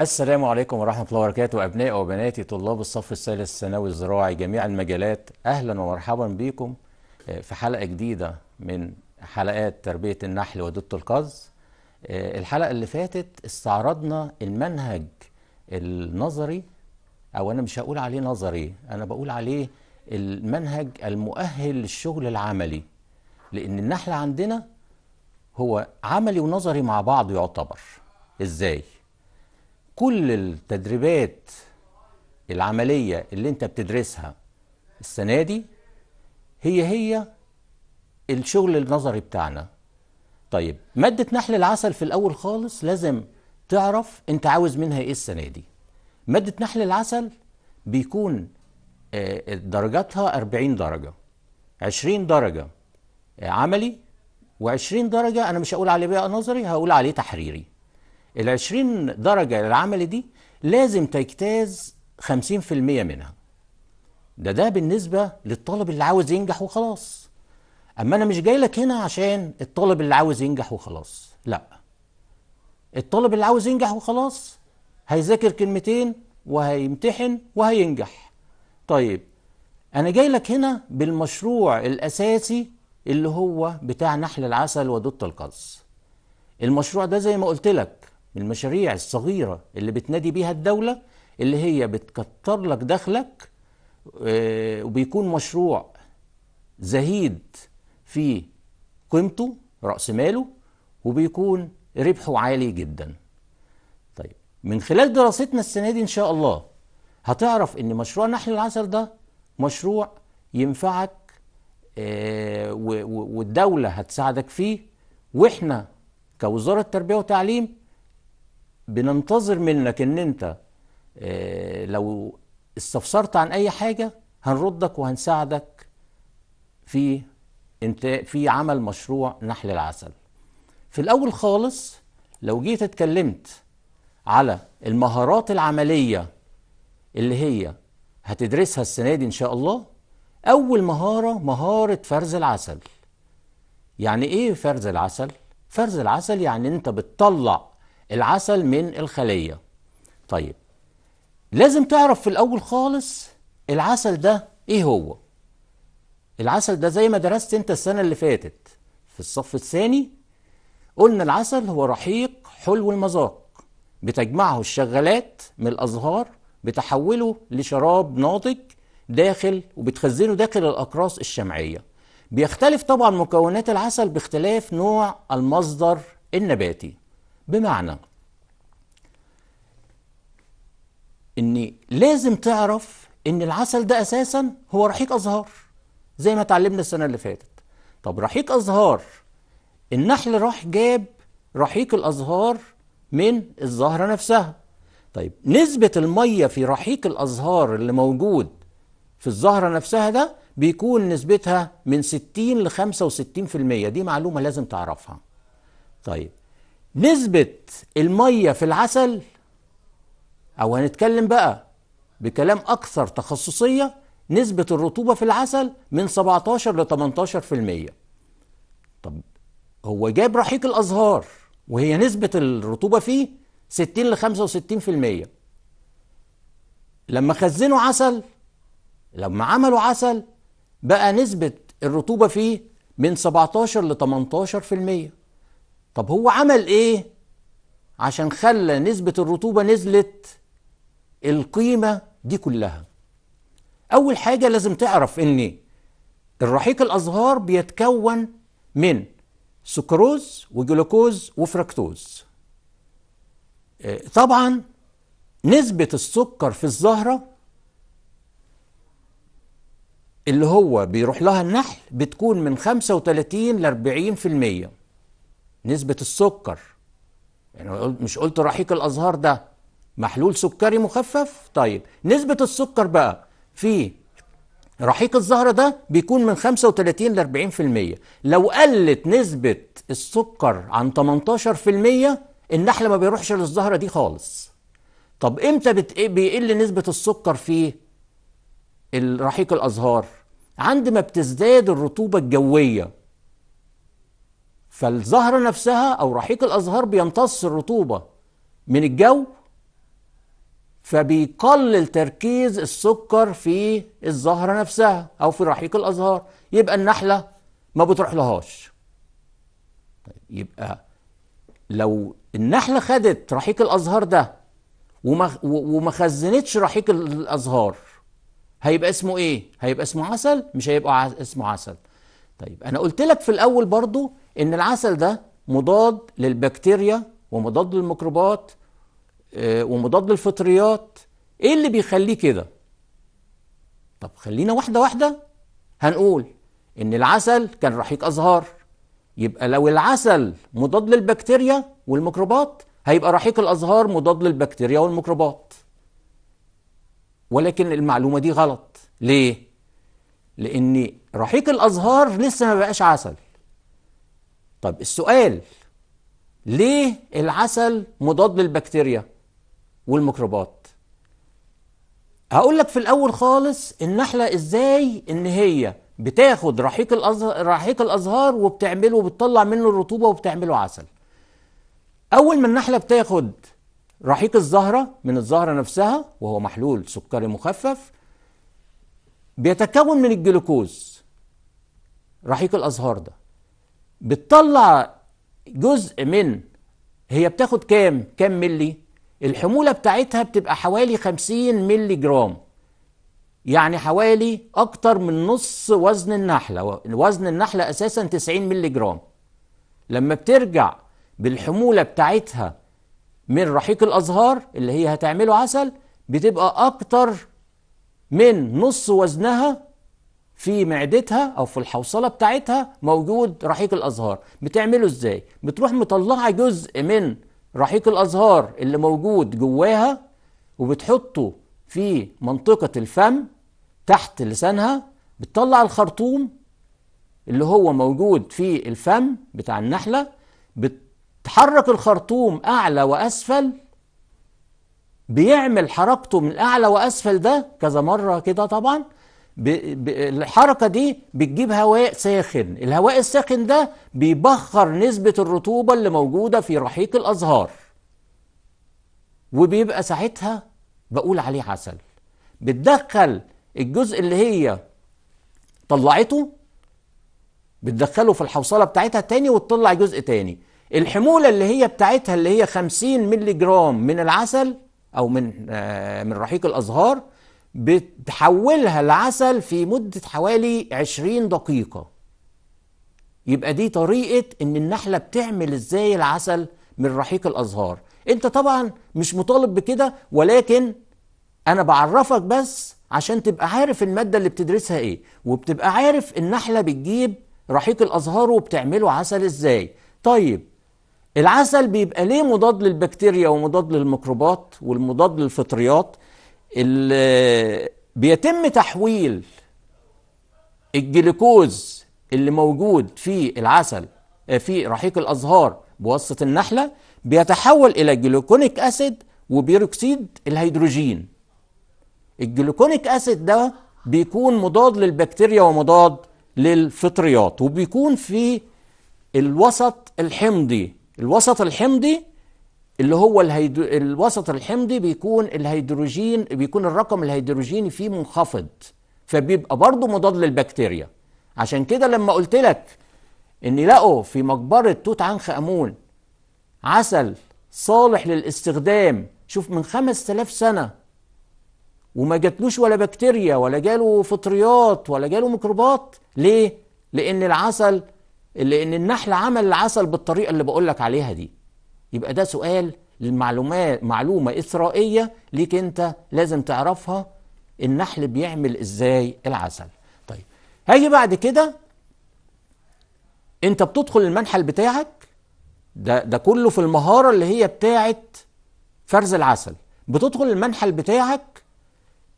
السلام عليكم ورحمة الله وبركاته أبناء وبناتي طلاب الصف الثالث الثانوي الزراعي جميع المجالات أهلا ومرحبا بكم آه، في حلقة جديدة من حلقات تربية النحل ودودة القز آه، الحلقة اللي فاتت استعرضنا المنهج النظري أو أنا مش هقول عليه نظري أنا بقول عليه المنهج المؤهل للشغل العملي لأن النحل عندنا هو عملي ونظري مع بعض يعتبر إزاي؟ كل التدريبات العملية اللي انت بتدرسها السنة دي هي هي الشغل النظري بتاعنا طيب مادة نحل العسل في الأول خالص لازم تعرف انت عاوز منها ايه السنة دي مادة نحل العسل بيكون آه، درجاتها 40 درجة 20 درجة آه، عملي و20 درجة أنا مش هقول عليه بقى نظري هقول عليه تحريري ال 20 درجة العمل دي لازم تجتاز 50% منها ده ده بالنسبة للطالب اللي عاوز ينجح وخلاص أما أنا مش جاي لك هنا عشان الطالب اللي عاوز ينجح وخلاص لا الطالب اللي عاوز ينجح وخلاص هيذاكر كلمتين وهيمتحن وهينجح طيب أنا جاي لك هنا بالمشروع الأساسي اللي هو بتاع نحل العسل ودوت القز المشروع ده زي ما قلت لك من المشاريع الصغيرة اللي بتنادي بيها الدولة اللي هي بتكتر لك دخلك آه، وبيكون مشروع زهيد في قيمته رأس ماله وبيكون ربحه عالي جدا طيب من خلال دراستنا السنة دي إن شاء الله هتعرف إن مشروع نحل العسل ده مشروع ينفعك آه، والدولة هتساعدك فيه وإحنا كوزارة تربية وتعليم بننتظر منك ان انت آه، لو استفسرت عن اي حاجه هنردك وهنساعدك في انت في عمل مشروع نحل العسل في الاول خالص لو جيت اتكلمت على المهارات العمليه اللي هي هتدرسها السنه دي ان شاء الله اول مهاره مهاره فرز العسل يعني ايه فرز العسل فرز العسل يعني انت بتطلع العسل من الخلية طيب لازم تعرف في الأول خالص العسل ده إيه هو العسل ده زي ما درست أنت السنة اللي فاتت في الصف الثاني قلنا العسل هو رحيق حلو المذاق بتجمعه الشغالات من الأزهار بتحوله لشراب ناضج داخل وبتخزنه داخل الأقراص الشمعية بيختلف طبعا مكونات العسل باختلاف نوع المصدر النباتي بمعنى ان لازم تعرف ان العسل ده اساسا هو رحيق ازهار زي ما اتعلمنا السنه اللي فاتت طب رحيق ازهار النحل راح جاب رحيق الازهار من الزهره نفسها طيب نسبه الميه في رحيق الازهار اللي موجود في الزهره نفسها ده بيكون نسبتها من 60 ل 65% دي معلومه لازم تعرفها طيب نسبة المية في العسل أو هنتكلم بقى بكلام أكثر تخصصية نسبة الرطوبة في العسل من 17 ل 18% طب هو جاب رحيق الأزهار وهي نسبة الرطوبة فيه 60 ل 65% لما خزنوا عسل لما عملوا عسل بقى نسبة الرطوبة فيه من 17 ل 18% طب هو عمل ايه عشان خلى نسبة الرطوبة نزلت القيمة دي كلها أول حاجة لازم تعرف إن الرحيق الأزهار بيتكون من سكروز وجلوكوز وفركتوز آه، طبعا نسبة السكر في الزهرة اللي هو بيروح لها النحل بتكون من 35 ل 40% في المية نسبة السكر يعني مش قلت رحيق الأزهار ده محلول سكري مخفف طيب نسبة السكر بقى في رحيق الزهرة ده بيكون من 35 ل 40% لو قلت نسبة السكر عن 18% النحل ما بيروحش للزهرة دي خالص طب امتى إيه بيقل نسبة السكر في رحيق الأزهار عندما بتزداد الرطوبة الجوية فالزهرة نفسها أو رحيق الأزهار بيمتص الرطوبة من الجو فبيقلل تركيز السكر في الزهرة نفسها أو في رحيق الأزهار يبقى النحلة ما بتروح لهاش طيب، يبقى لو النحلة خدت رحيق الأزهار ده وما, وما خزنتش رحيق الأزهار هيبقى اسمه ايه؟ هيبقى اسمه عسل؟ مش هيبقى اسمه عسل. طيب انا قلت لك في الاول برضو ان العسل ده مضاد للبكتيريا ومضاد للميكروبات آه، ومضاد للفطريات ايه اللي بيخليه كده طب خلينا واحده واحده هنقول ان العسل كان رحيق ازهار يبقى لو العسل مضاد للبكتيريا والميكروبات هيبقى رحيق الازهار مضاد للبكتيريا والميكروبات ولكن المعلومه دي غلط ليه لان رحيق الازهار لسه ما بقاش عسل طب السؤال ليه العسل مضاد للبكتيريا والميكروبات هقول لك في الاول خالص النحله ازاي ان هي بتاخد رحيق الازهار رحيق الازهار وبتعمله وبتطلع منه الرطوبه وبتعمله عسل اول ما النحله بتاخد رحيق الزهره من الزهره نفسها وهو محلول سكري مخفف بيتكون من الجلوكوز رحيق الازهار ده بتطلع جزء من هي بتاخد كام كام ملي الحمولة بتاعتها بتبقى حوالي 50 ملي جرام يعني حوالي أكتر من نص وزن النحلة وزن النحلة أساسا 90 ملي جرام لما بترجع بالحمولة بتاعتها من رحيق الأزهار اللي هي هتعمله عسل بتبقى أكتر من نص وزنها في معدتها او في الحوصله بتاعتها موجود رحيق الازهار بتعمله ازاي بتروح مطلعه جزء من رحيق الازهار اللي موجود جواها وبتحطه في منطقه الفم تحت لسانها بتطلع الخرطوم اللي هو موجود في الفم بتاع النحله بتحرك الخرطوم اعلى واسفل بيعمل حركته من اعلى واسفل ده كذا مره كده طبعا الحركة دي بتجيب هواء ساخن الهواء الساخن ده بيبخر نسبة الرطوبة اللي موجودة في رحيق الأزهار وبيبقى ساعتها بقول عليه عسل بتدخل الجزء اللي هي طلعته بتدخله في الحوصلة بتاعتها تاني وتطلع جزء تاني الحمولة اللي هي بتاعتها اللي هي 50 مللي جرام من العسل أو من آه، من رحيق الأزهار بتحولها لعسل في مدة حوالي 20 دقيقة يبقى دي طريقة ان النحلة بتعمل ازاي العسل من رحيق الازهار انت طبعا مش مطالب بكده ولكن انا بعرفك بس عشان تبقى عارف المادة اللي بتدرسها ايه وبتبقى عارف النحلة بتجيب رحيق الازهار وبتعمله عسل ازاي طيب العسل بيبقى ليه مضاد للبكتيريا ومضاد للميكروبات والمضاد للفطريات بيتم تحويل الجلوكوز اللي موجود في العسل آه، في رحيق الازهار بواسطه النحله بيتحول الى جلوكونيك اسيد وبيروكسيد الهيدروجين الجلوكونيك اسيد ده بيكون مضاد للبكتيريا ومضاد للفطريات وبيكون في الوسط الحمضي الوسط الحمضي اللي هو الهيدرو... الوسط الحمضي بيكون الهيدروجين بيكون الرقم الهيدروجيني فيه منخفض فبيبقى برضه مضاد للبكتيريا عشان كده لما قلت لك ان لقوا في مقبره توت عنخ امون عسل صالح للاستخدام شوف من 5000 سنه وما جاتلوش ولا بكتيريا ولا جاله فطريات ولا جاله ميكروبات ليه لان العسل لان النحل عمل العسل بالطريقه اللي بقول لك عليها دي يبقى ده سؤال للمعلومات معلومة إثرائية ليك أنت لازم تعرفها النحل بيعمل إزاي العسل طيب هاجي بعد كده أنت بتدخل المنحل بتاعك ده ده كله في المهارة اللي هي بتاعة فرز العسل بتدخل المنحل بتاعك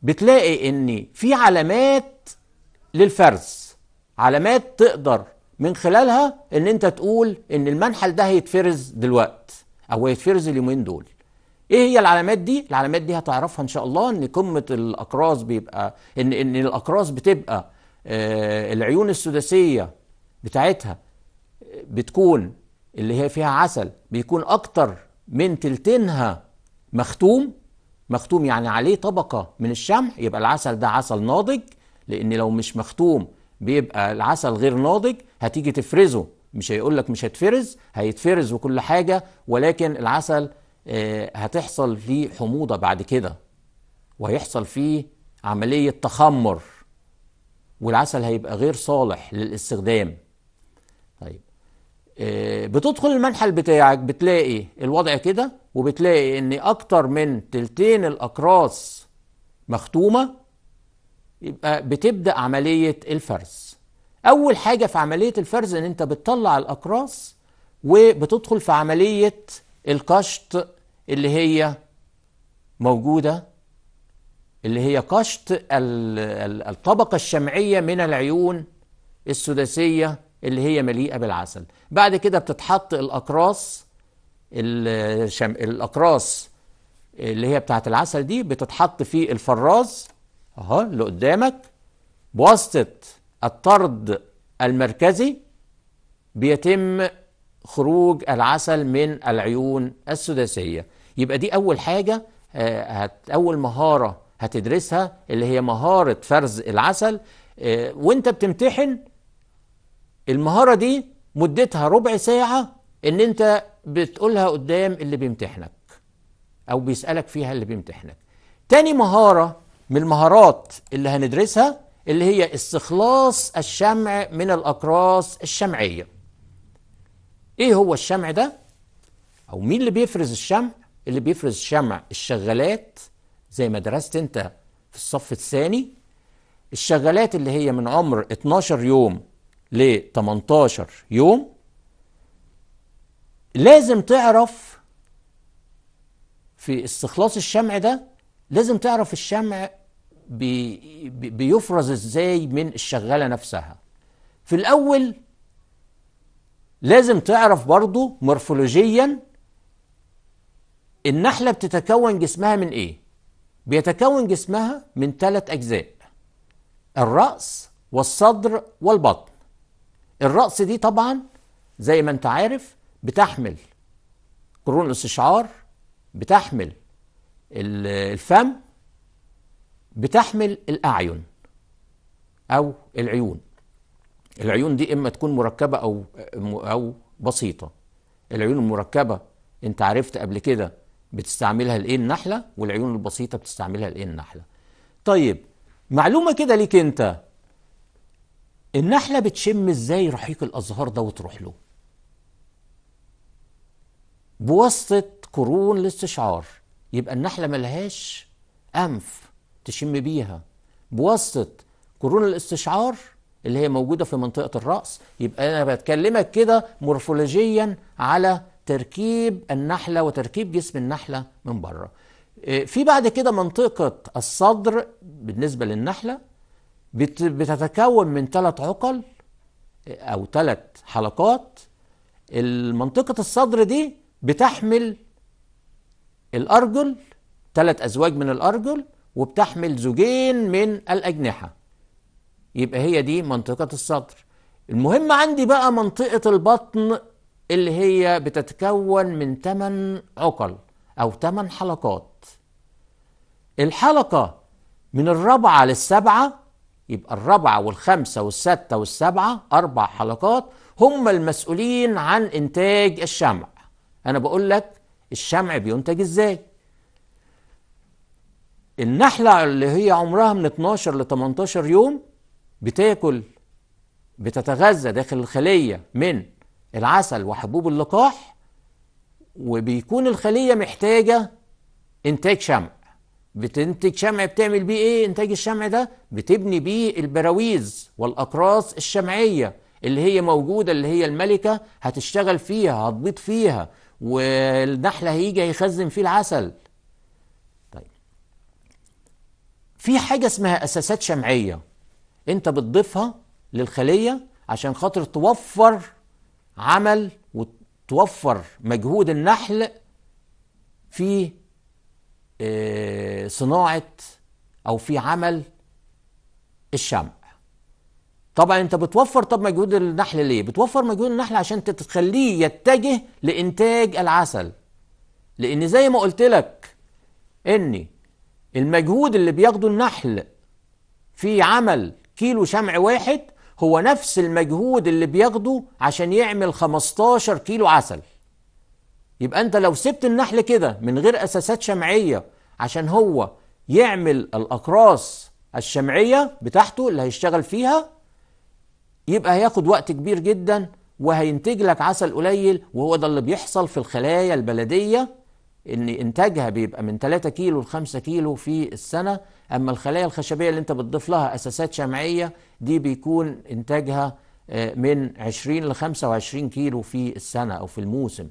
بتلاقي ان في علامات للفرز علامات تقدر من خلالها ان انت تقول ان المنحل ده هيتفرز دلوقتي او يتفرز اليومين دول ايه هي العلامات دي العلامات دي هتعرفها ان شاء الله ان قمه الاقراص بيبقى ان ان الاقراص بتبقى آه العيون السداسيه بتاعتها آه، بتكون اللي هي فيها عسل بيكون اكتر من تلتينها مختوم مختوم يعني عليه طبقه من الشمع يبقى العسل ده عسل ناضج لان لو مش مختوم بيبقى العسل غير ناضج هتيجي تفرزه مش هيقول لك مش هيتفرز هيتفرز وكل حاجة ولكن العسل آه، هتحصل فيه حموضة بعد كده وهيحصل فيه عملية تخمر والعسل هيبقى غير صالح للاستخدام طيب آه، بتدخل المنحل بتاعك بتلاقي الوضع كده وبتلاقي ان اكتر من تلتين الاقراص مختومه يبقى بتبدا عمليه الفرز اول حاجه في عمليه الفرز ان انت بتطلع الاقراص وبتدخل في عمليه القشط اللي هي موجوده اللي هي قشط الطبقه الشمعيه من العيون السداسيه اللي هي مليئه بالعسل بعد كده بتتحط الاقراص الشم... الاقراص اللي هي بتاعه العسل دي بتتحط في الفراز اهو اللي قدامك بواسطه الطرد المركزي بيتم خروج العسل من العيون السداسيه يبقى دي اول حاجه آه، هت اول مهاره هتدرسها اللي هي مهاره فرز العسل آه، وانت بتمتحن المهاره دي مدتها ربع ساعه ان انت بتقولها قدام اللي بيمتحنك او بيسالك فيها اللي بيمتحنك تاني مهاره من المهارات اللي هندرسها اللي هي استخلاص الشمع من الأقراص الشمعية إيه هو الشمع ده؟ أو مين اللي بيفرز الشمع؟ اللي بيفرز الشمع الشغالات زي ما درست أنت في الصف الثاني الشغالات اللي هي من عمر 12 يوم ل 18 يوم لازم تعرف في استخلاص الشمع ده لازم تعرف الشمع بي بيفرز ازاي من الشغالة نفسها في الأول لازم تعرف برضو مورفولوجيا النحلة بتتكون جسمها من ايه بيتكون جسمها من ثلاث أجزاء الرأس والصدر والبطن الرأس دي طبعا زي ما انت عارف بتحمل قرون الاستشعار بتحمل الفم بتحمل الأعين أو العيون العيون دي إما تكون مركبة أو أو بسيطة العيون المركبة أنت عرفت قبل كده بتستعملها لإيه النحلة والعيون البسيطة بتستعملها لإيه النحلة طيب معلومة كده ليك أنت النحلة بتشم إزاي رحيق الأزهار ده وتروح له بواسطة قرون الاستشعار يبقى النحلة ملهاش أنف تشم بيها بواسطه قرون الاستشعار اللي هي موجوده في منطقه الراس يبقى انا بتكلمك كده مورفولوجيا على تركيب النحله وتركيب جسم النحله من بره آه، في بعد كده منطقه الصدر بالنسبه للنحله بتتكون من ثلاث عقل آه، او ثلاث حلقات المنطقة الصدر دي بتحمل الارجل ثلاث ازواج من الارجل وبتحمل زوجين من الأجنحة يبقى هي دي منطقة الصدر المهم عندي بقى منطقة البطن اللي هي بتتكون من 8 عقل أو 8 حلقات الحلقة من الرابعة للسبعة يبقى الرابعة والخمسة والستة والسبعة أربع حلقات هم المسؤولين عن إنتاج الشمع أنا بقول لك الشمع بينتج إزاي النحلة اللي هي عمرها من 12 ل 18 يوم بتاكل بتتغذى داخل الخلية من العسل وحبوب اللقاح وبيكون الخلية محتاجة إنتاج شمع بتنتج شمع بتعمل بيه إيه إنتاج الشمع ده بتبني بيه البراويز والأقراص الشمعية اللي هي موجودة اللي هي الملكة هتشتغل فيها هتبيض فيها والنحلة هيجي هيخزن فيه العسل في حاجة اسمها أساسات شمعية أنت بتضيفها للخلية عشان خاطر توفر عمل وتوفر مجهود النحل في آه، صناعة أو في عمل الشمع طبعا انت بتوفر طب مجهود النحل ليه بتوفر مجهود النحل عشان تخليه يتجه لانتاج العسل لان زي ما قلت لك اني المجهود اللي بياخده النحل في عمل كيلو شمع واحد هو نفس المجهود اللي بياخده عشان يعمل 15 كيلو عسل يبقى انت لو سبت النحل كده من غير اساسات شمعيه عشان هو يعمل الاقراص الشمعيه بتاعته اللي هيشتغل فيها يبقى هياخد وقت كبير جدا وهينتج لك عسل قليل وهو ده اللي بيحصل في الخلايا البلديه ان انتاجها بيبقى من 3 كيلو ل 5 كيلو في السنه اما الخلايا الخشبيه اللي انت بتضيف لها اساسات شمعيه دي بيكون انتاجها آه، من 20 ل 25 كيلو في السنه او في الموسم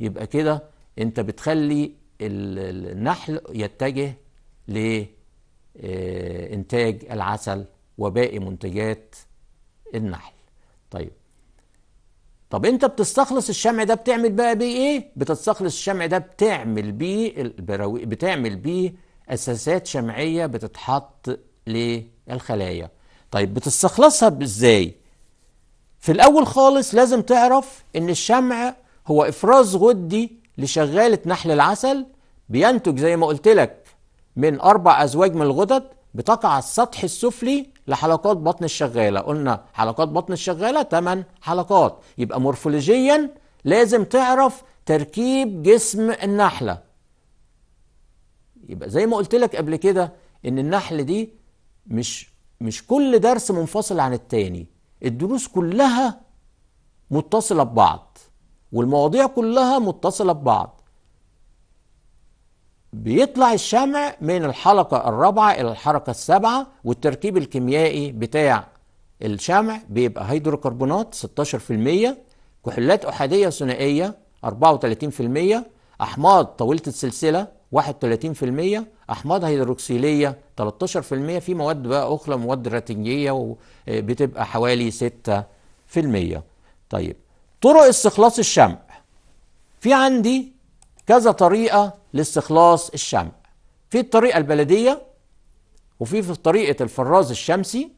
يبقى كده انت بتخلي النحل يتجه لانتاج آه، العسل وباقي منتجات النحل طيب طب انت بتستخلص الشمع ده بتعمل بقى بيه ايه بتستخلص الشمع ده بتعمل بيه بتعمل بيه اساسات شمعيه بتتحط للخلايا طيب بتستخلصها ازاي في الاول خالص لازم تعرف ان الشمع هو افراز غدي لشغاله نحل العسل بينتج زي ما قلت لك من اربع ازواج من الغدد بتقع على السطح السفلي لحلقات بطن الشغاله قلنا حلقات بطن الشغاله 8 حلقات يبقى مورفولوجيا لازم تعرف تركيب جسم النحله يبقى زي ما قلت لك قبل كده ان النحل دي مش مش كل درس منفصل عن التاني الدروس كلها متصله ببعض والمواضيع كلها متصله ببعض بيطلع الشمع من الحلقة الرابعة إلى الحلقة السابعة والتركيب الكيميائي بتاع الشمع بيبقى هيدروكربونات 16% كحولات أحادية ثنائية 34% أحماض طويلة السلسلة 31% أحماض هيدروكسيلية 13% في مواد بقى أخرى مواد راتنجية آه، بتبقى حوالي 6% طيب طرق استخلاص الشمع في عندي كذا طريقة لاستخلاص الشمع في الطريقة البلدية وفي في طريقة الفراز الشمسي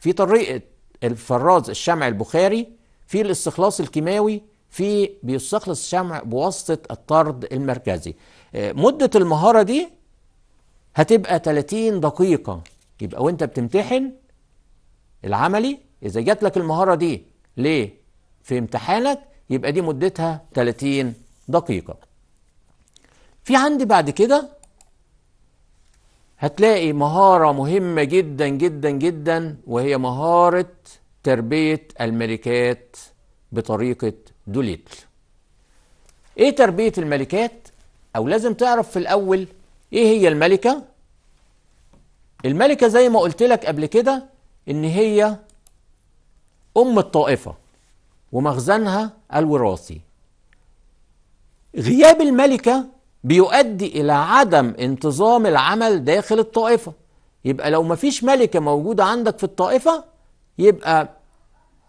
في طريقة الفراز الشمع البخاري في الاستخلاص الكيماوي في بيستخلص الشمع بواسطة الطرد المركزي آه، مدة المهارة دي هتبقى 30 دقيقة يبقى وانت بتمتحن العملي إذا جات لك المهارة دي ليه في امتحانك يبقى دي مدتها 30 دقيقة في عندي بعد كده هتلاقي مهارة مهمة جدا جدا جدا وهي مهارة تربية الملكات بطريقة دوليتل ايه تربية الملكات او لازم تعرف في الاول ايه هي الملكة الملكة زي ما قلت لك قبل كده ان هي ام الطائفة ومخزنها الوراثي غياب الملكة بيؤدي إلى عدم انتظام العمل داخل الطائفة يبقى لو مفيش ملكة موجودة عندك في الطائفة يبقى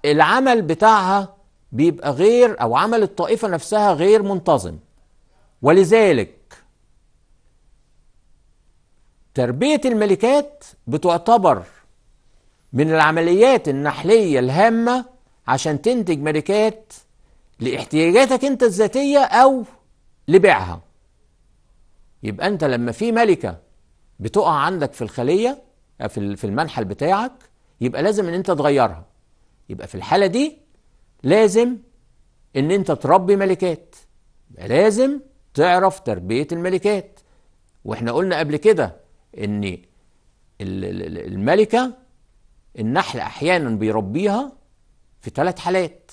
العمل بتاعها بيبقى غير أو عمل الطائفة نفسها غير منتظم ولذلك تربية الملكات بتعتبر من العمليات النحلية الهامة عشان تنتج ملكات لاحتياجاتك انت الذاتية أو لبيعها يبقى انت لما في ملكه بتقع عندك في الخليه آه، في في المنحل بتاعك يبقى لازم ان انت تغيرها يبقى في الحاله دي لازم ان انت تربي ملكات يبقى لازم تعرف تربيه الملكات واحنا قلنا قبل كده ان الملكه النحل احيانا بيربيها في ثلاث حالات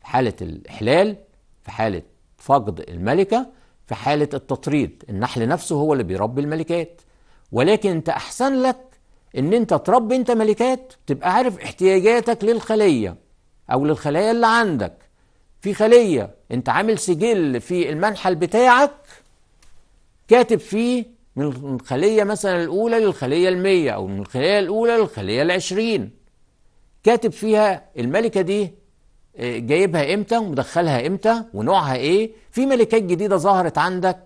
في حاله الاحلال في حاله فقد الملكه في حالة التطريد النحل نفسه هو اللي بيربي الملكات ولكن انت احسن لك ان انت تربي انت ملكات تبقى عارف احتياجاتك للخلية او للخلايا اللي عندك في خلية انت عامل سجل في المنحل بتاعك كاتب فيه من الخلية مثلا الأولى للخلية المية أو من الخلية الأولى للخلية العشرين كاتب فيها الملكة دي آه، جايبها امتى ومدخلها امتى ونوعها ايه في ملكات جديده ظهرت عندك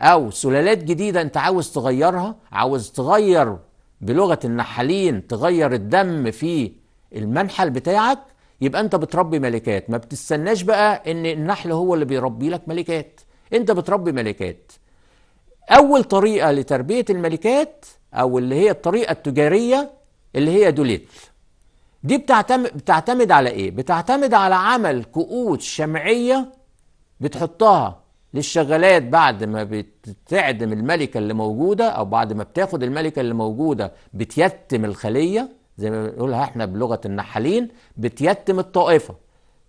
او سلالات جديده انت عاوز تغيرها عاوز تغير بلغه النحالين تغير الدم في المنحل بتاعك يبقى انت بتربي ملكات ما بتستناش بقى ان النحل هو اللي بيربي لك ملكات انت بتربي ملكات اول طريقه لتربيه الملكات او اللي هي الطريقه التجاريه اللي هي دوليتل دي بتعتمد بتعتمد على ايه بتعتمد على عمل كؤوس شمعيه بتحطها للشغالات بعد ما بتعدم الملكه اللي موجوده او بعد ما بتاخد الملكه اللي موجوده بتيتم الخليه زي ما بنقولها احنا بلغه النحالين بتيتم الطائفه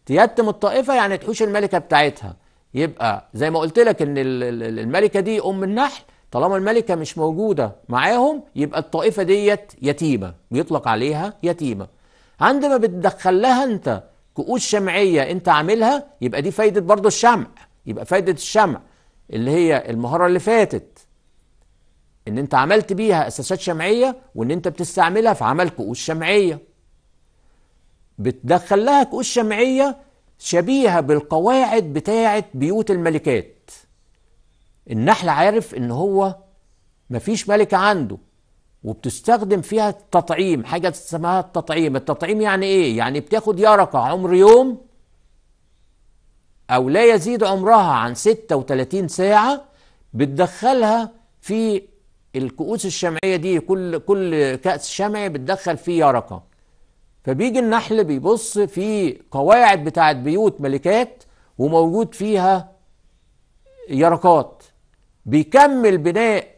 تيتم الطائفه يعني تحوش الملكه بتاعتها يبقى زي ما قلت لك ان الملكه دي ام النحل طالما الملكه مش موجوده معاهم يبقى الطائفه ديت يتيمه بيطلق عليها يتيمه عندما بتدخل لها انت كؤوس شمعيه انت عاملها يبقى دي فايده برضه الشمع يبقى فايده الشمع اللي هي المهاره اللي فاتت ان انت عملت بيها اساسات شمعيه وان انت بتستعملها في عمل كؤوس شمعيه بتدخل لها كؤوس شمعيه شبيهه بالقواعد بتاعه بيوت الملكات النحل عارف ان هو مفيش ملكه عنده وبتستخدم فيها التطعيم حاجة اسمها التطعيم التطعيم يعني ايه يعني بتاخد يرقة عمر يوم او لا يزيد عمرها عن 36 ساعة بتدخلها في الكؤوس الشمعية دي كل كل كأس شمعي بتدخل فيه يرقة فبيجي النحل بيبص في قواعد بتاعة بيوت ملكات وموجود فيها يرقات بيكمل بناء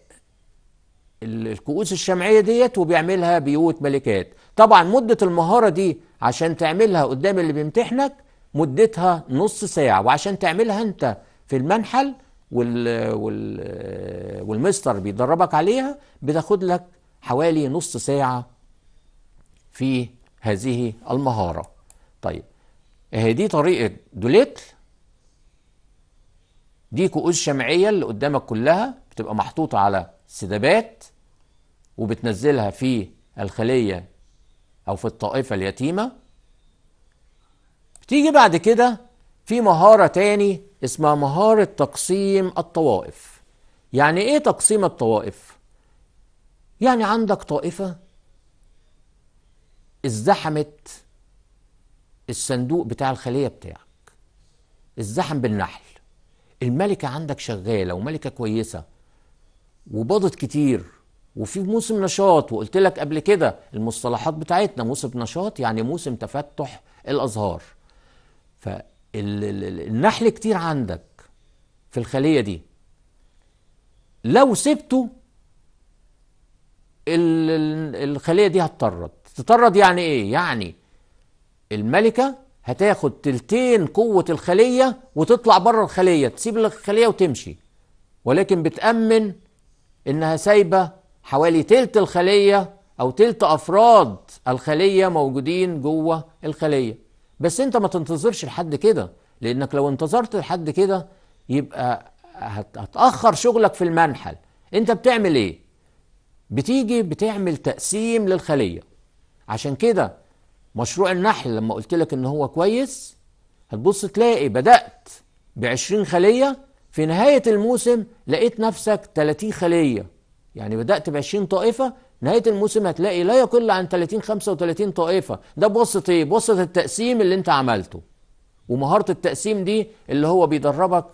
الكؤوس الشمعيه ديت وبيعملها بيوت ملكات طبعا مده المهاره دي عشان تعملها قدام اللي بيمتحنك مدتها نص ساعه وعشان تعملها انت في المنحل وال... وال... والمستر بيدربك عليها بتاخد لك حوالي نص ساعه في هذه المهاره طيب هي دي طريقه دوليتل دي كؤوس شمعيه اللي قدامك كلها بتبقى محطوطه على سدابات وبتنزلها في الخلية أو في الطائفة اليتيمة بتيجي بعد كده في مهارة تاني اسمها مهارة تقسيم الطوائف يعني ايه تقسيم الطوائف؟ يعني عندك طائفة ازدحمت الصندوق بتاع الخلية بتاعك ازدحم بالنحل الملكة عندك شغالة وملكة كويسة وباضت كتير وفي موسم نشاط وقلت لك قبل كده المصطلحات بتاعتنا موسم نشاط يعني موسم تفتح الازهار فالنحل كتير عندك في الخليه دي لو سبته الخليه دي هتطرد تطرد يعني ايه يعني الملكه هتاخد تلتين قوه الخليه وتطلع بره الخليه تسيب الخليه وتمشي ولكن بتامن انها سايبه حوالي تلت الخليه او تلت افراد الخليه موجودين جوه الخليه بس انت ما تنتظرش لحد كده لانك لو انتظرت لحد كده يبقى هتاخر شغلك في المنحل انت بتعمل ايه بتيجي بتعمل تقسيم للخليه عشان كده مشروع النحل لما قلت لك ان هو كويس هتبص تلاقي بدات ب 20 خليه في نهاية الموسم لقيت نفسك 30 خلية يعني بدأت ب 20 طائفة نهاية الموسم هتلاقي لا يقل عن 30 35 طائفة ده بواسطة ايه؟ بواسطة التقسيم اللي انت عملته ومهارة التقسيم دي اللي هو بيدربك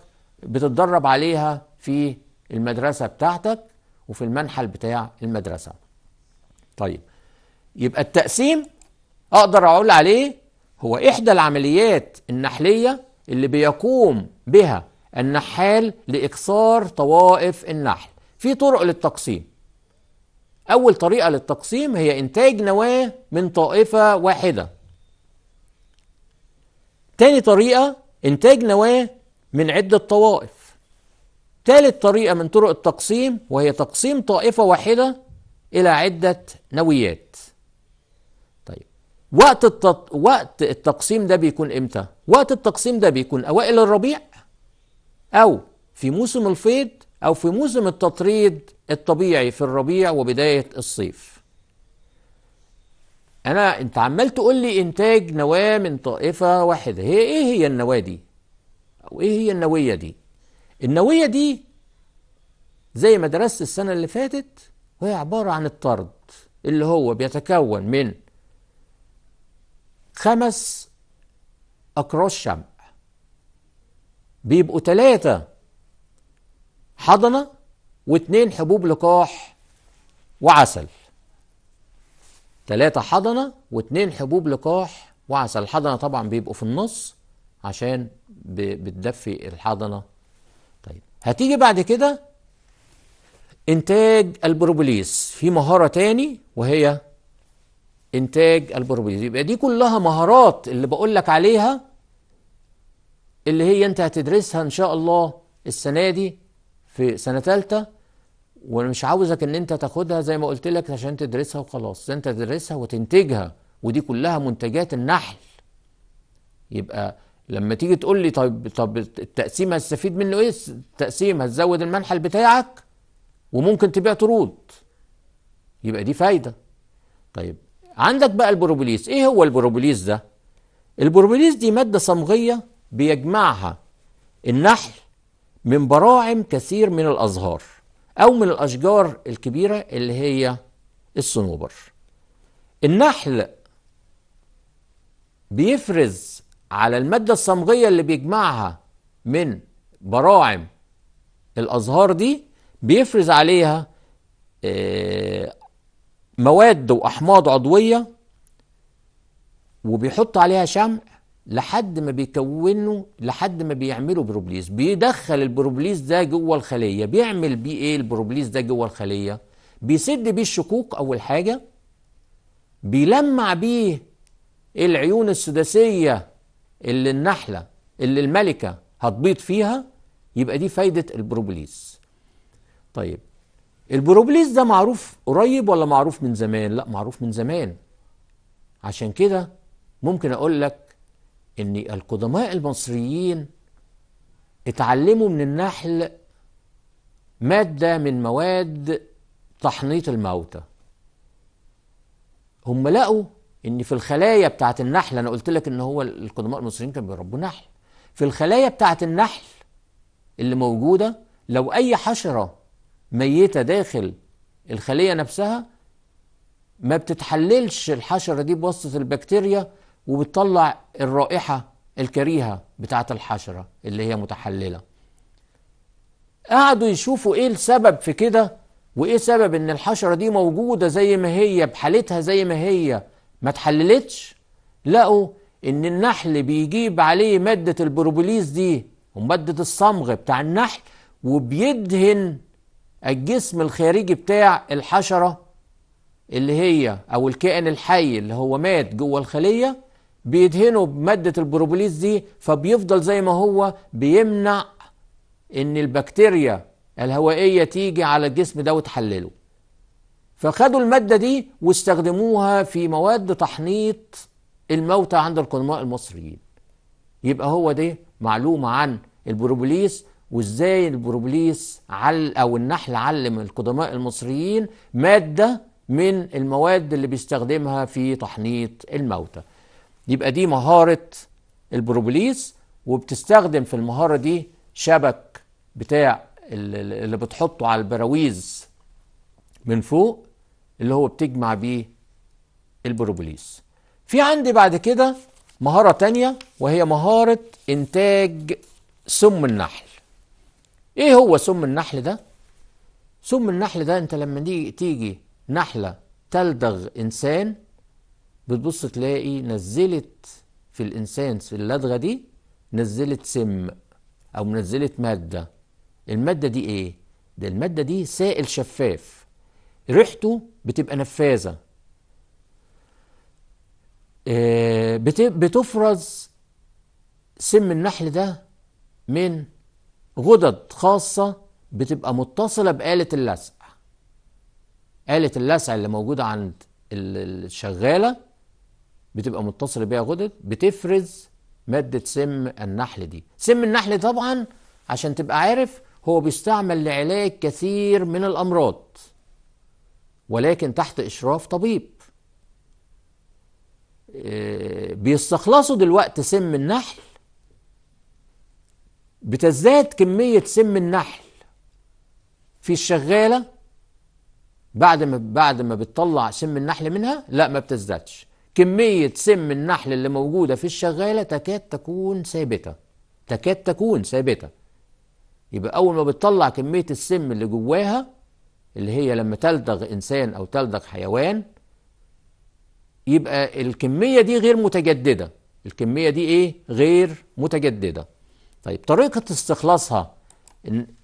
بتتدرب عليها في المدرسة بتاعتك وفي المنحل بتاع المدرسة طيب يبقى التقسيم أقدر أقول عليه هو إحدى العمليات النحلية اللي بيقوم بها النحال لإكسار طوائف النحل في طرق للتقسيم أول طريقة للتقسيم هي إنتاج نواة من طائفة واحدة تاني طريقة إنتاج نواة من عدة طوائف تالت طريقة من طرق التقسيم وهي تقسيم طائفة واحدة إلى عدة نويات طيب وقت التط... وقت التقسيم ده بيكون إمتى؟ وقت التقسيم ده بيكون أوائل الربيع أو في موسم الفيض أو في موسم التطريد الطبيعي في الربيع وبداية الصيف أنا أنت عمال تقول لي إنتاج نواة من طائفة واحدة هي إيه هي النواة دي أو إيه هي النوية دي النوية دي زي ما درست السنة اللي فاتت وهي عبارة عن الطرد اللي هو بيتكون من خمس أقراص شمع بيبقوا ثلاثة حضنة واثنين حبوب لقاح وعسل ثلاثة حضنة واثنين حبوب لقاح وعسل الحضنة طبعا بيبقوا في النص عشان بتدفي الحضنة طيب هتيجي بعد كده إنتاج البروبوليس في مهارة تاني وهي إنتاج البروبوليس يبقى دي كلها مهارات اللي بقول لك عليها اللي هي انت هتدرسها ان شاء الله السنه دي في سنه ثالثه وانا مش عاوزك ان انت تاخدها زي ما قلت لك عشان تدرسها وخلاص انت تدرسها وتنتجها ودي كلها منتجات النحل يبقى لما تيجي تقول لي طب طب التقسيم هستفيد منه ايه التقسيم هتزود المنحل بتاعك وممكن تبيع طرود يبقى دي فايده طيب عندك بقى البروبوليس ايه هو البروبوليس ده البروبوليس دي ماده صمغيه بيجمعها النحل من براعم كثير من الأزهار أو من الأشجار الكبيرة اللي هي الصنوبر النحل بيفرز على المادة الصمغية اللي بيجمعها من براعم الأزهار دي بيفرز عليها آه، مواد وأحماض عضوية وبيحط عليها شمع لحد ما بيكونوا لحد ما بيعملوا بروبليز بيدخل البروبليز ده جوه الخليه بيعمل بيه ايه البروبليز ده جوه الخليه بيسد بيه الشكوك اول حاجه بيلمع بيه العيون السداسيه اللي النحله اللي الملكه هتبيض فيها يبقى دي فايده البروبليز طيب البروبليز ده معروف قريب ولا معروف من زمان لا معروف من زمان عشان كده ممكن اقول لك ان القدماء المصريين اتعلموا من النحل ماده من مواد تحنيط الموتى هم لقوا ان في الخلايا بتاعه النحل انا قلت لك ان هو القدماء المصريين كانوا بيربوا نحل في الخلايا بتاعه النحل اللي موجوده لو اي حشره ميته داخل الخليه نفسها ما بتتحللش الحشره دي بواسطه البكتيريا وبتطلع الرائحة الكريهة بتاعة الحشرة اللي هي متحللة قعدوا يشوفوا ايه السبب في كده وايه سبب ان الحشرة دي موجودة زي ما هي بحالتها زي ما هي ما اتحللتش لقوا ان النحل بيجيب عليه مادة البروبوليس دي ومادة الصمغ بتاع النحل وبيدهن الجسم الخارجي بتاع الحشرة اللي هي او الكائن الحي اللي هو مات جوه الخلية بيدهنه بمادة البروبوليس دي فبيفضل زي ما هو بيمنع ان البكتيريا الهوائية تيجي على الجسم ده وتحلله فخدوا المادة دي واستخدموها في مواد تحنيط الموتى عند القدماء المصريين يبقى هو دي معلومة عن البروبوليس وازاي البروبوليس عل او النحل علم القدماء المصريين مادة من المواد اللي بيستخدمها في تحنيط الموتى يبقى دي مهارة البروبوليس وبتستخدم في المهارة دي شبك بتاع اللي بتحطه على البراويز من فوق اللي هو بتجمع بيه البروبوليس في عندي بعد كده مهارة تانية وهي مهارة إنتاج سم النحل إيه هو سم النحل ده؟ سم النحل ده أنت لما تيجي نحلة تلدغ إنسان بتبص تلاقي نزلت في الإنسان في اللدغة دي نزلت سم أو نزلت مادة المادة دي إيه؟ ده المادة دي سائل شفاف ريحته بتبقى نفاذة آه، بتفرز سم النحل ده من غدد خاصة بتبقى متصلة بآلة اللسع آلة اللسع اللي موجودة عند الشغالة بتبقى متصله بيها غدد بتفرز ماده سم النحل دي سم النحل طبعا عشان تبقى عارف هو بيستعمل لعلاج كثير من الامراض ولكن تحت اشراف طبيب آه، بيستخلصوا دلوقتي سم النحل بتزداد كميه سم النحل في الشغاله بعد ما بعد ما بتطلع سم النحل منها لا ما بتزدادش كمية سم النحل اللي موجودة في الشغالة تكاد تكون ثابتة تكاد تكون ثابتة يبقى أول ما بتطلع كمية السم اللي جواها اللي هي لما تلدغ إنسان أو تلدغ حيوان يبقى الكمية دي غير متجددة الكمية دي إيه؟ غير متجددة طيب طريقة استخلاصها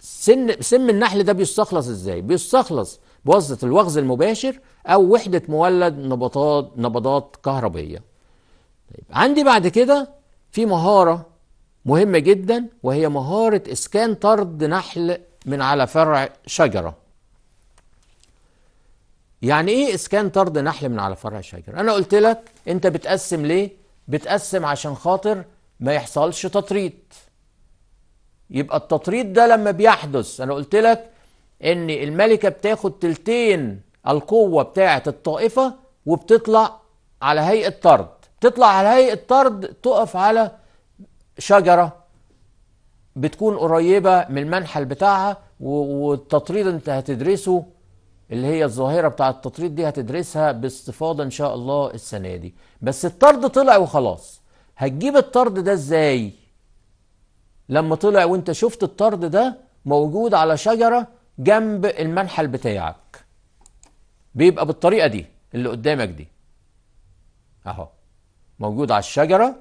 سن سم النحل ده بيستخلص إزاي؟ بيستخلص بواسطة الوخز المباشر أو وحدة مولد نبضات نبضات كهربية طيب عندي بعد كده في مهارة مهمة جدا وهي مهارة إسكان طرد نحل من على فرع شجرة يعني ايه اسكان طرد نحل من على فرع شجرة؟ انا قلت لك انت بتقسم ليه بتقسم عشان خاطر ما يحصلش تطريد يبقى التطريد ده لما بيحدث انا قلت لك ان الملكه بتاخد تلتين القوه بتاعه الطائفه وبتطلع على هيئه طرد تطلع على هيئه طرد تقف على شجره بتكون قريبه من المنحل بتاعها والتطريد انت هتدرسه اللي هي الظاهره بتاعه التطريد دي هتدرسها باستفاضه ان شاء الله السنه دي بس الطرد طلع وخلاص هتجيب الطرد ده ازاي لما طلع وانت شفت الطرد ده موجود على شجره جنب المنحل بتاعك بيبقى بالطريقه دي اللي قدامك دي اهو موجود على الشجره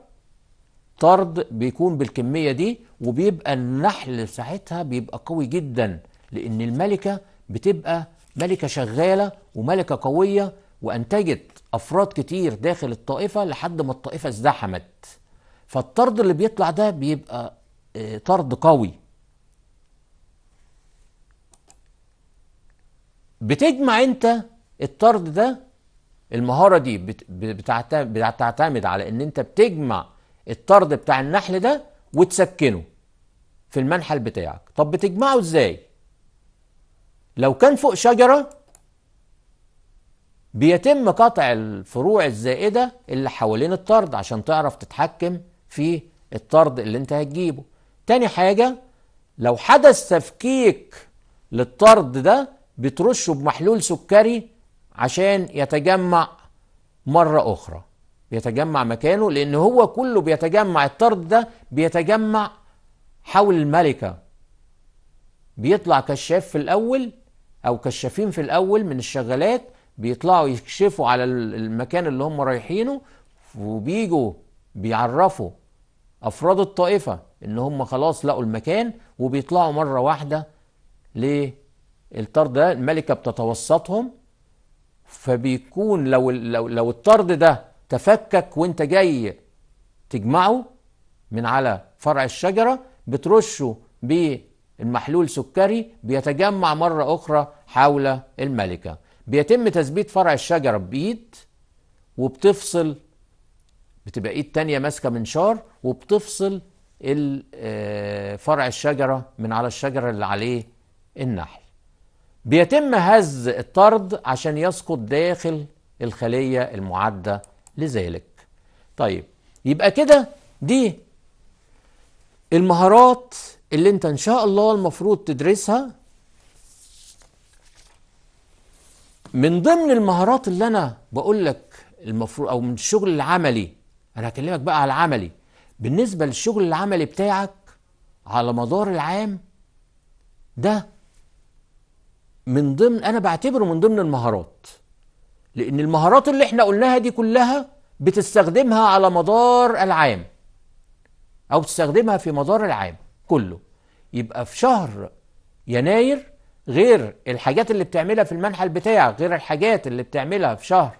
طرد بيكون بالكميه دي وبيبقى النحل ساعتها بيبقى قوي جدا لان الملكه بتبقى ملكه شغاله وملكه قويه وانتجت افراد كتير داخل الطائفه لحد ما الطائفه ازدحمت فالطرد اللي بيطلع ده بيبقى آه، طرد قوي بتجمع انت الطرد ده المهارة دي بتعتمد على ان انت بتجمع الطرد بتاع النحل ده وتسكنه في المنحل بتاعك طب بتجمعه ازاي لو كان فوق شجرة بيتم قطع الفروع الزائدة اللي حوالين الطرد عشان تعرف تتحكم في الطرد اللي انت هتجيبه تاني حاجة لو حدث تفكيك للطرد ده بترشه بمحلول سكري عشان يتجمع مرة أخرى بيتجمع مكانه لأن هو كله بيتجمع الطرد ده بيتجمع حول الملكة بيطلع كشاف في الأول أو كشافين في الأول من الشغالات بيطلعوا يكشفوا على المكان اللي هم رايحينه وبيجوا بيعرفوا أفراد الطائفة إن هم خلاص لقوا المكان وبيطلعوا مرة واحدة ليه الطرد ده الملكه بتتوسطهم فبيكون لو لو لو الطرد ده تفكك وانت جاي تجمعه من على فرع الشجره بترشه بالمحلول سكري بيتجمع مره اخرى حول الملكه بيتم تثبيت فرع الشجره بايد وبتفصل بتبقى ايد تانية ماسكه منشار وبتفصل آه، فرع الشجره من على الشجره اللي عليه النحل بيتم هز الطرد عشان يسقط داخل الخلية المعدة لذلك طيب يبقى كده دي المهارات اللي انت ان شاء الله المفروض تدرسها من ضمن المهارات اللي انا بقول لك المفروض او من الشغل العملي انا هكلمك بقى على العملي بالنسبه للشغل العملي بتاعك على مدار العام ده من ضمن انا بعتبره من ضمن المهارات لان المهارات اللي احنا قلناها دي كلها بتستخدمها على مدار العام او بتستخدمها في مدار العام كله يبقى في شهر يناير غير الحاجات اللي بتعملها في المنحل بتاعك غير الحاجات اللي بتعملها في شهر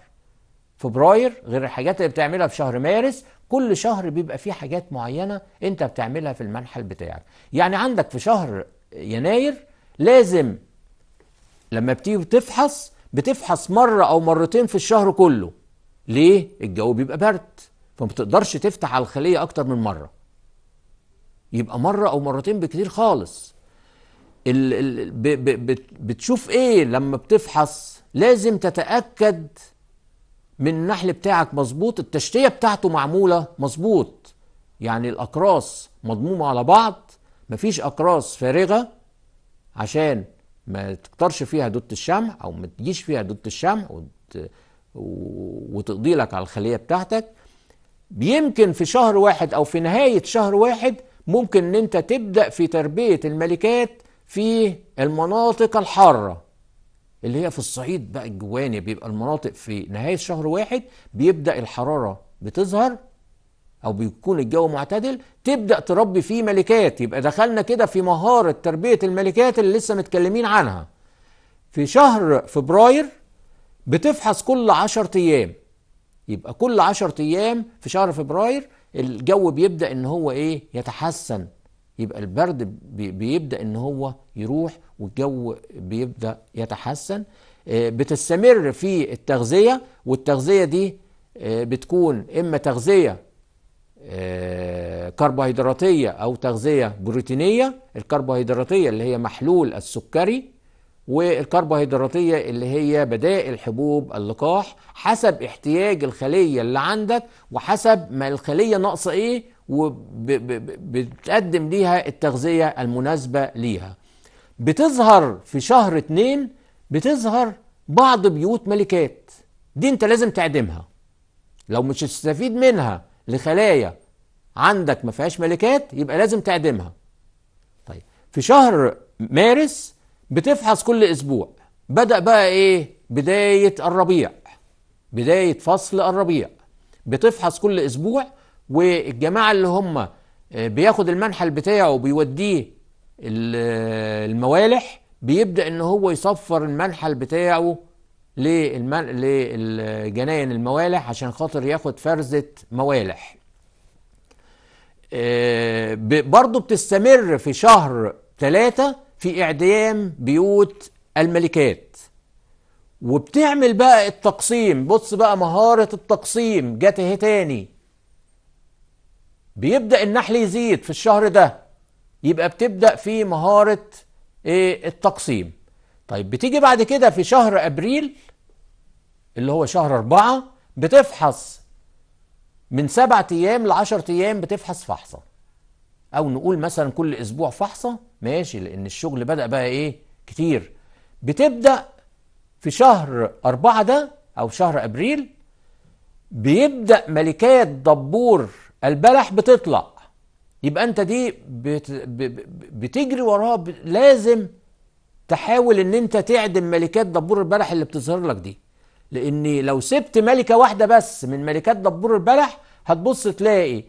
فبراير غير الحاجات اللي بتعملها في شهر مارس كل شهر بيبقى فيه حاجات معينة انت بتعملها في المنحل بتاعك يعني عندك في شهر يناير لازم لما بتيجي بتفحص بتفحص مرة أو مرتين في الشهر كله ليه؟ الجو بيبقى برد فما بتقدرش تفتح على الخلية أكتر من مرة يبقى مرة أو مرتين بكتير خالص ال ال ب ب بتشوف إيه لما بتفحص لازم تتأكد من النحل بتاعك مظبوط التشتية بتاعته معمولة مظبوط يعني الأقراص مضمومة على بعض مفيش أقراص فارغة عشان ما تكترش فيها دوت الشمع او ما تجيش فيها دوت الشمع وت... وتقضي لك على الخليه بتاعتك يمكن في شهر واحد او في نهايه شهر واحد ممكن ان انت تبدا في تربيه الملكات في المناطق الحاره اللي هي في الصعيد بقى الجواني بيبقى المناطق في نهايه شهر واحد بيبدا الحراره بتظهر او بيكون الجو معتدل تبدا تربي فيه ملكات يبقى دخلنا كده في مهاره تربيه الملكات اللي لسه متكلمين عنها في شهر فبراير بتفحص كل 10 ايام يبقى كل 10 ايام في شهر فبراير الجو بيبدا ان هو ايه يتحسن يبقى البرد بيبدا ان هو يروح والجو بيبدا يتحسن آه، بتستمر في التغذيه والتغذيه دي آه، بتكون اما تغذيه آه، كربوهيدراتية أو تغذية بروتينية الكربوهيدراتية اللي هي محلول السكري والكربوهيدراتية اللي هي بدائل حبوب اللقاح حسب احتياج الخلية اللي عندك وحسب ما الخلية ناقصة إيه وبتقدم ليها التغذية المناسبة ليها بتظهر في شهر اتنين بتظهر بعض بيوت ملكات دي انت لازم تعدمها لو مش هتستفيد منها لخلايا عندك ما فيهاش ملكات يبقى لازم تعدمها طيب في شهر مارس بتفحص كل اسبوع بدأ بقى ايه بداية الربيع بداية فصل الربيع بتفحص كل اسبوع والجماعة اللي هم آه، بياخد المنحل بتاعه وبيوديه الموالح بيبدأ ان هو يصفر المنحل بتاعه للجناين الموالح عشان خاطر ياخد فرزة موالح آه، برضو بتستمر في شهر ثلاثة في اعدام بيوت الملكات وبتعمل بقى التقسيم بص بقى مهارة التقسيم جت اهي تاني بيبدأ النحل يزيد في الشهر ده يبقى بتبدأ في مهارة إيه، التقسيم طيب بتيجي بعد كده في شهر أبريل اللي هو شهر أربعة بتفحص من سبعة أيام لعشرة أيام بتفحص فحصة أو نقول مثلا كل أسبوع فحصة ماشي لأن الشغل بدأ بقى إيه كتير بتبدأ في شهر أربعة ده أو شهر أبريل بيبدأ ملكات دبور البلح بتطلع يبقى أنت دي بتجري وراها لازم تحاول ان انت تعدم ملكات دبور البلح اللي بتظهر لك دي لاني لو سبت ملكه واحده بس من ملكات دبور البلح هتبص تلاقي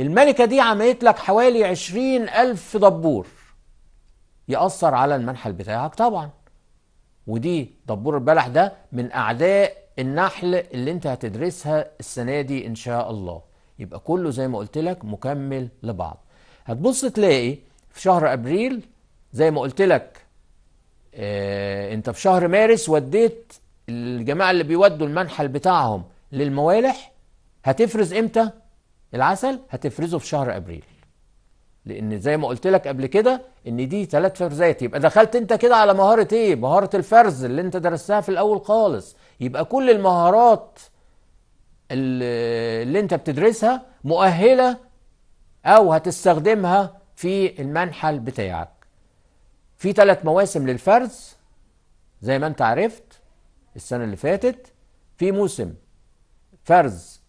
الملكه دي عملت لك حوالي عشرين الف دبور يأثر على المنحل بتاعك طبعا ودي دبور البلح ده من اعداء النحل اللي انت هتدرسها السنه دي ان شاء الله يبقى كله زي ما قلت لك مكمل لبعض هتبص تلاقي في شهر ابريل زي ما قلت لك اه انت في شهر مارس وديت الجماعة اللي بيودوا المنحل بتاعهم للموالح هتفرز امتى العسل هتفرزه في شهر ابريل لان زي ما قلت لك قبل كده ان دي ثلاث فرزات يبقى دخلت انت كده على مهاره ايه مهاره الفرز اللي انت درستها في الاول خالص يبقى كل المهارات اللي انت بتدرسها مؤهله او هتستخدمها في المنحل بتاعك في ثلاث مواسم للفرز زي ما انت عرفت السنة اللي فاتت في موسم فرز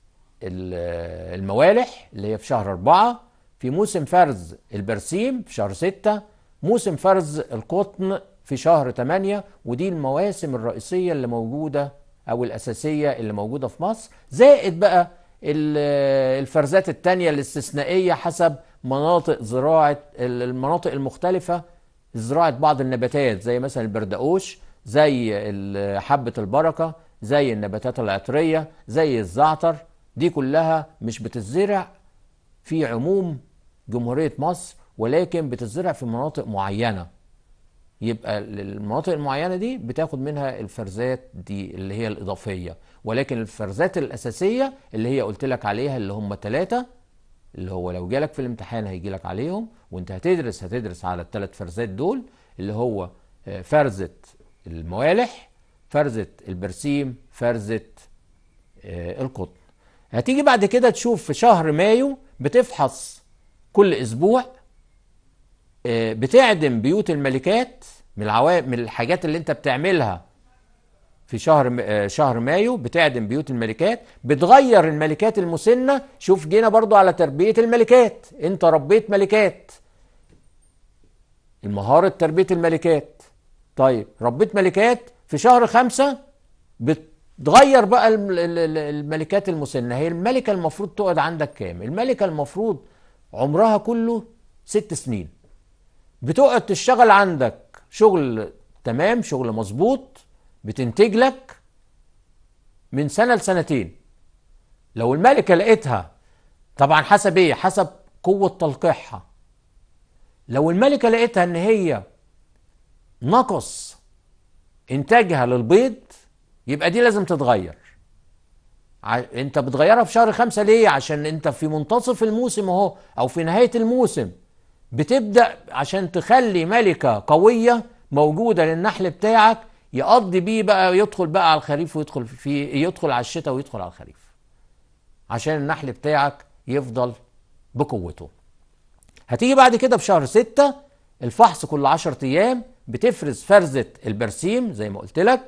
الموالح اللي هي في شهر أربعة في موسم فرز البرسيم في شهر ستة موسم فرز القطن في شهر تمانية ودي المواسم الرئيسية اللي موجودة أو الأساسية اللي موجودة في مصر زائد بقى الفرزات التانية الاستثنائية حسب مناطق زراعة المناطق المختلفة زراعة بعض النباتات زي مثلا البردقوش زي حبة البركة زي النباتات العطرية زي الزعتر دي كلها مش بتتزرع في عموم جمهورية مصر ولكن بتتزرع في مناطق معينة يبقى المناطق المعينة دي بتاخد منها الفرزات دي اللي هي الإضافية ولكن الفرزات الأساسية اللي هي قلت لك عليها اللي هم ثلاثة اللي هو لو جالك في الامتحان هيجي لك عليهم وانت هتدرس هتدرس على الثلاث فرزات دول اللي هو آه، فرزة الموالح فرزة البرسيم فرزة آه، القطن هتيجي بعد كده تشوف في شهر مايو بتفحص كل اسبوع آه، بتعدم بيوت الملكات من من الحاجات اللي انت بتعملها في شهر آه، شهر مايو بتعدم بيوت الملكات بتغير الملكات المسنه شوف جينا برضو على تربيه الملكات انت ربيت ملكات المهاره تربيه الملكات طيب ربيت ملكات في شهر خمسة بتغير بقى الملكات المسنة هي الملكة المفروض تقعد عندك كام الملكة المفروض عمرها كله ست سنين بتقعد تشتغل عندك شغل تمام شغل مظبوط بتنتج لك من سنة لسنتين لو الملكة لقيتها طبعا حسب ايه حسب قوة تلقيحها لو الملكة لقيتها ان هي نقص انتاجها للبيض يبقى دي لازم تتغير انت بتغيرها في شهر خمسة ليه عشان انت في منتصف الموسم اهو او في نهاية الموسم بتبدأ عشان تخلي ملكة قوية موجودة للنحل بتاعك يقضي بيه بقى يدخل بقى على الخريف ويدخل في يدخل على الشتاء ويدخل على الخريف عشان النحل بتاعك يفضل بقوته هتيجي بعد كده في شهر ستة الفحص كل عشر أيام بتفرز فرزة البرسيم زي ما قلت لك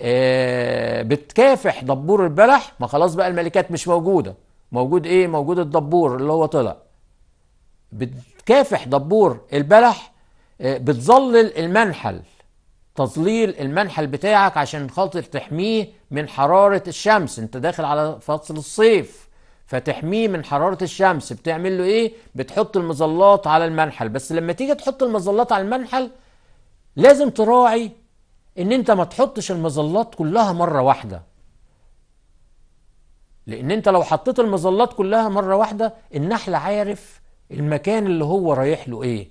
آه، بتكافح دبور البلح ما خلاص بقى الملكات مش موجودة موجود ايه موجود الدبور اللي هو طلع بتكافح دبور البلح آه، بتظلل المنحل تظليل المنحل بتاعك عشان خاطر تحميه من حرارة الشمس انت داخل على فصل الصيف فتحميه من حرارة الشمس بتعمل له ايه بتحط المظلات على المنحل بس لما تيجي تحط المظلات على المنحل لازم تراعي ان انت ما تحطش المظلات كلها مرة واحدة لان انت لو حطيت المظلات كلها مرة واحدة النحل عارف المكان اللي هو رايح له ايه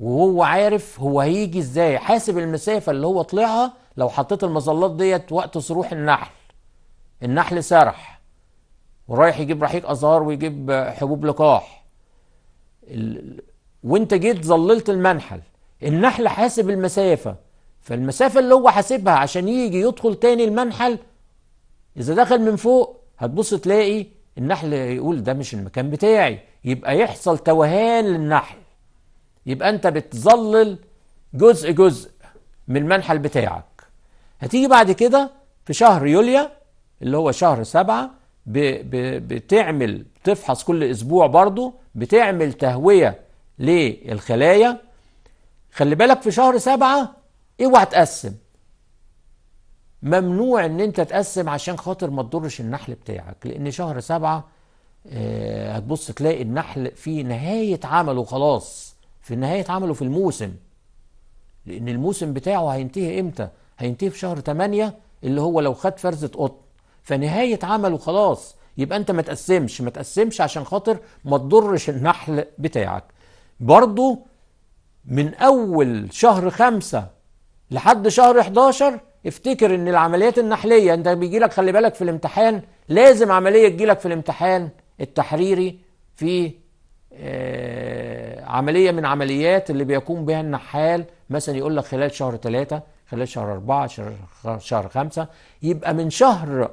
وهو عارف هو هيجي ازاي حاسب المسافة اللي هو طلعها لو حطيت المظلات ديت وقت صروح النحل النحل سرح ورايح يجيب رحيق ازهار ويجيب حبوب لقاح ال... وانت جيت ظللت المنحل النحل حاسب المسافة فالمسافة اللي هو حاسبها عشان يجي يدخل تاني المنحل إذا دخل من فوق هتبص تلاقي النحل يقول ده مش المكان بتاعي يبقى يحصل توهان للنحل يبقى أنت بتظلل جزء جزء من المنحل بتاعك هتيجي بعد كده في شهر يوليا اللي هو شهر سبعة بتعمل تفحص كل أسبوع برضو بتعمل تهوية للخلايا خلي بالك في شهر سبعة اوعى تقسم ممنوع ان انت تقسم عشان خاطر ما تضرش النحل بتاعك لان شهر سبعة آه، هتبص تلاقي النحل في نهاية عمله خلاص في نهاية عمله في الموسم لان الموسم بتاعه هينتهي امتى هينتهي في شهر تمانية اللي هو لو خد فرزة قطن فنهاية عمله خلاص يبقى انت ما تقسمش ما تقسمش عشان خاطر ما تضرش النحل بتاعك برضه من أول شهر خمسة لحد شهر 11 افتكر ان العمليات النحلية انت بيجي لك خلي بالك في الامتحان لازم عملية تجي لك في الامتحان التحريري في آه عملية من عمليات اللي بيقوم بها النحال مثلا يقول لك خلال شهر ثلاثة خلال شهر أربعة شهر, شهر خمسة يبقى من شهر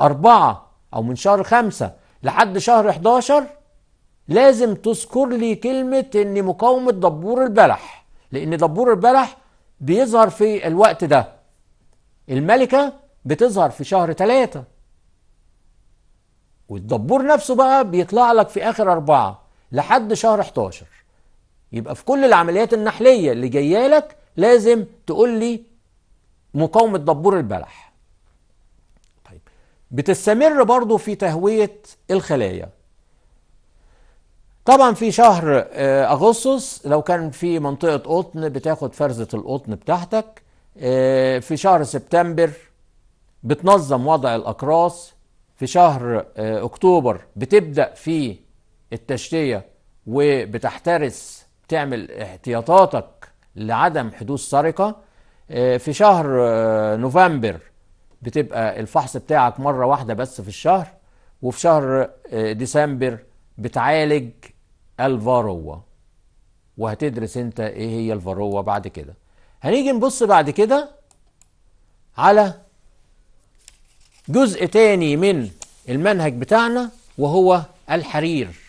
أربعة أو من شهر خمسة لحد شهر 11 لازم تذكر لي كلمة ان مقاومة دبور البلح لان دبور البلح بيظهر في الوقت ده الملكة بتظهر في شهر تلاتة والدبور نفسه بقى بيطلع لك في اخر اربعة لحد شهر 11 يبقى في كل العمليات النحلية اللي جاية لك لازم تقول لي مقاومة دبور البلح طيب بتستمر برضو في تهوية الخلايا طبعا في شهر آه، اغسطس لو كان في منطقه قطن بتاخد فرزه القطن بتاعتك آه، في شهر سبتمبر بتنظم وضع الاقراص في شهر آه، اكتوبر بتبدا في التشتيه وبتحترس تعمل احتياطاتك لعدم حدوث سرقه في شهر نوفمبر بتبقى الفحص بتاعك مره واحده بس في الشهر وفي شهر ديسمبر بتعالج الفاروة وهتدرس انت ايه هي الفاروة بعد كده هنيجي نبص بعد كده على جزء تاني من المنهج بتاعنا وهو الحرير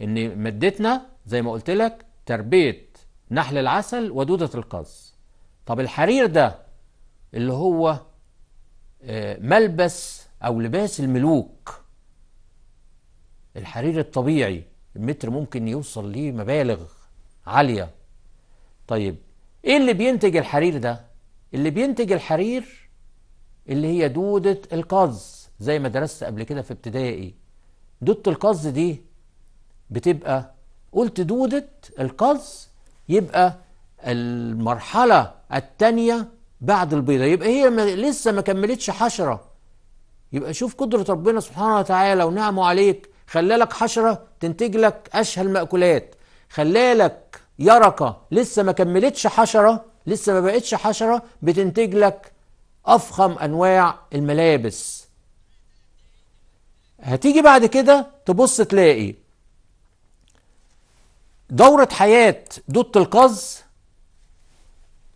ان مادتنا زي ما قلت لك تربيه نحل العسل ودوده القز طب الحرير ده اللي هو آه، ملبس او لباس الملوك الحرير الطبيعي المتر ممكن يوصل ليه مبالغ عالية طيب ايه اللي بينتج الحرير ده اللي بينتج الحرير اللي هي دودة القز زي ما درست قبل كده في ابتدائي دودة القز دي بتبقى قلت دودة القز يبقى المرحلة التانية بعد البيضة يبقى هي لسه ما كملتش حشرة يبقى شوف قدرة ربنا سبحانه وتعالى ونعمه عليك خلالك حشرة تنتج لك أشهى المأكولات خلالك يرقة لسه ما كملتش حشرة لسه ما بقتش حشرة بتنتج لك أفخم أنواع الملابس هتيجي بعد كده تبص تلاقي دورة حياة دوت القز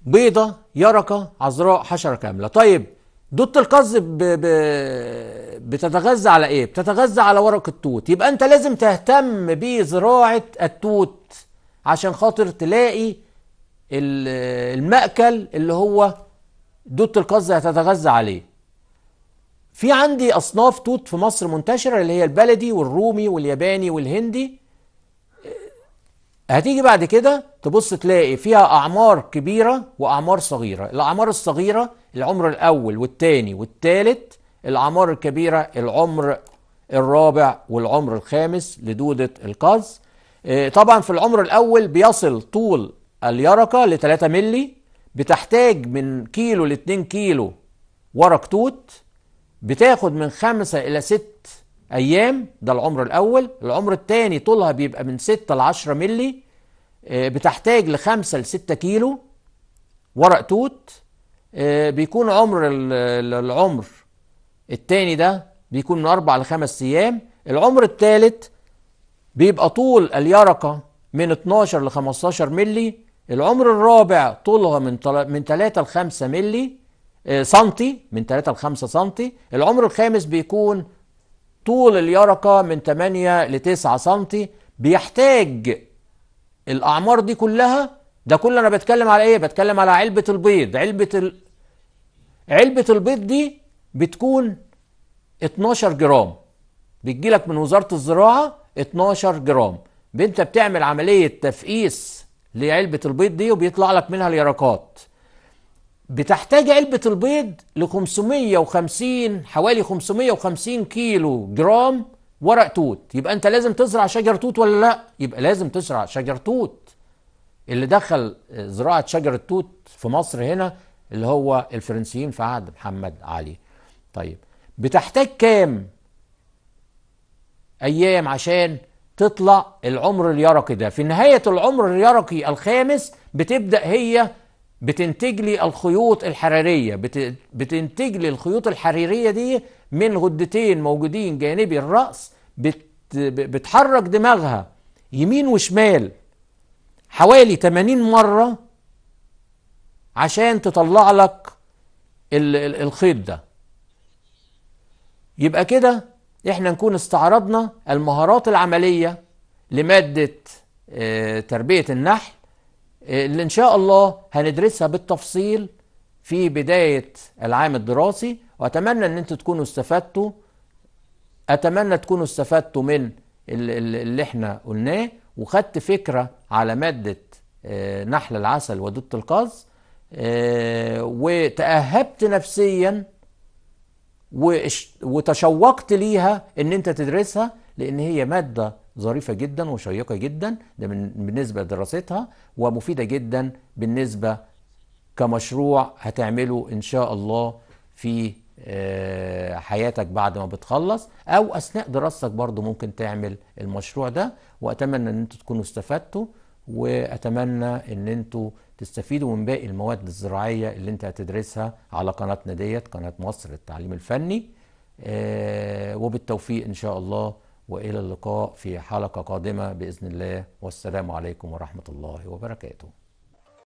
بيضة يرقة عذراء حشرة كاملة طيب دوت القز ب... ب... بتتغذى على ايه؟ بتتغذى على ورق التوت، يبقى انت لازم تهتم بزراعه التوت عشان خاطر تلاقي المأكل اللي هو دوت القز هتتغذى عليه. في عندي اصناف توت في مصر منتشره اللي هي البلدي والرومي والياباني والهندي. هتيجي بعد كده تبص تلاقي فيها اعمار كبيره واعمار صغيره، الاعمار الصغيره العمر الأول والثاني والثالث الأعمار الكبيرة العمر الرابع والعمر الخامس لدودة القز آه، طبعا في العمر الأول بيصل طول اليرقة ل 3 ملي بتحتاج من كيلو ل 2 كيلو ورق توت بتاخد من خمسة إلى ست أيام ده العمر الأول العمر الثاني طولها بيبقى من 6 ل 10 ملي بتحتاج لخمسة لستة كيلو ورق توت آه، بيكون عمر العمر التاني ده بيكون من أربع لخمس أيام العمر الثالث بيبقى طول اليرقة من 12 ل 15 ملي العمر الرابع طولها من من 3 ل 5 ملي سنتي من 3 ل 5 سنتي العمر الخامس بيكون طول اليرقة من 8 ل 9 سنتي بيحتاج الأعمار دي كلها ده كله انا بتكلم على ايه بتكلم على علبه البيض علبه ال... علبه البيض دي بتكون 12 جرام بتجي لك من وزاره الزراعه 12 جرام انت بتعمل عمليه تفقيس لعلبه البيض دي وبيطلع لك منها اليرقات بتحتاج علبه البيض ل 550 حوالي 550 كيلو جرام ورق توت يبقى انت لازم تزرع شجر توت ولا لا يبقى لازم تزرع شجر توت اللي دخل زراعه شجر التوت في مصر هنا اللي هو الفرنسيين في عهد محمد علي طيب بتحتاج كام ايام عشان تطلع العمر اليرقي ده في نهايه العمر اليرقي الخامس بتبدا هي بتنتج لي الخيوط الحراريه بتنتج لي الخيوط الحريرية دي من غدتين موجودين جانبي الراس بتحرك دماغها يمين وشمال حوالي 80 مرة عشان تطلع لك الخيط ده يبقى كده احنا نكون استعرضنا المهارات العملية لمادة آه، تربية النحل اللي ان شاء الله هندرسها بالتفصيل في بداية العام الدراسي واتمنى ان انتوا تكونوا استفدتوا اتمنى تكونوا استفدتوا من اللي احنا قلناه وخدت فكرة على مادة آه، نحل العسل ودودة القاز آه، وتأهبت نفسيا وتشوقت ليها ان انت تدرسها لان هي مادة ظريفة جدا وشيقة جدا ده بالنسبة لدراستها ومفيدة جدا بالنسبة كمشروع هتعمله ان شاء الله في آه، حياتك بعد ما بتخلص او اثناء دراستك برضو ممكن تعمل المشروع ده واتمنى ان انتوا تكونوا استفدتوا واتمنى ان انتوا تستفيدوا من باقي المواد الزراعيه اللي انت هتدرسها على قناتنا ديت قناه مصر للتعليم الفني آه، وبالتوفيق ان شاء الله والى اللقاء في حلقه قادمه باذن الله والسلام عليكم ورحمه الله وبركاته